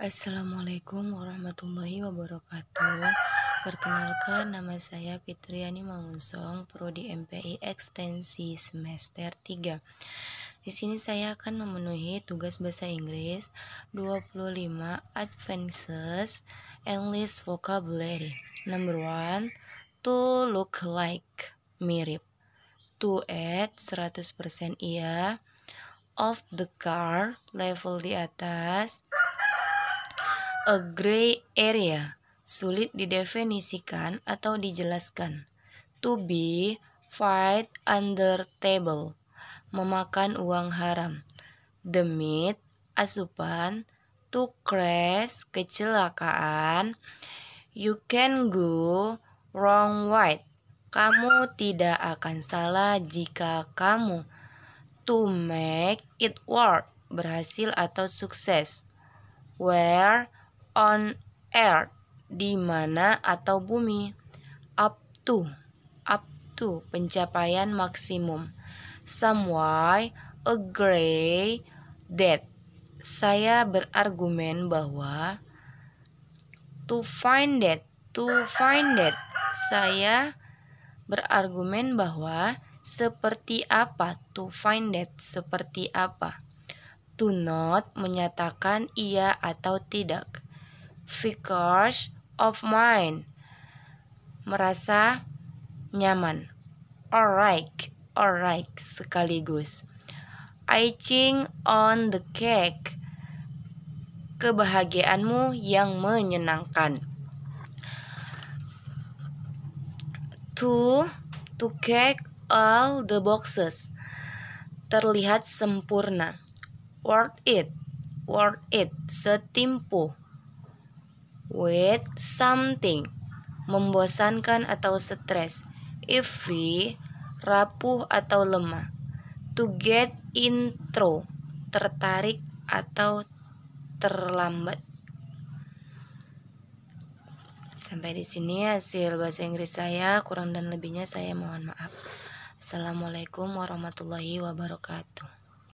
Assalamualaikum warahmatullahi wabarakatuh. Perkenalkan nama saya Fitriani Mangunsong, prodi MPI ekstensi semester 3. Di sini saya akan memenuhi tugas bahasa Inggris 25 Advances English Vocabulary. Number 1, to look like, mirip. To add 100% iya. Of the car, level di atas A gray area sulit didefinisikan atau dijelaskan. To be fight under table memakan uang haram. The meat asupan to crash kecelakaan. You can go wrong white. Kamu tidak akan salah jika kamu to make it work berhasil atau sukses. Where on earth di mana atau bumi up to up to pencapaian maksimum someway agree that saya berargumen bahwa to find that to find that saya berargumen bahwa seperti apa to find that seperti apa to not menyatakan iya atau tidak Because of mine. Merasa nyaman. Alright, alright sekaligus. Icing on the cake. Kebahagiaanmu yang menyenangkan. To to cake all the boxes. Terlihat sempurna. Worth it. Worth it. Setimpu with something membosankan atau stres we rapuh atau lemah to get intro tertarik atau terlambat sampai di sini hasil bahasa Inggris saya kurang dan lebihnya saya mohon maaf Assalamualaikum warahmatullahi wabarakatuh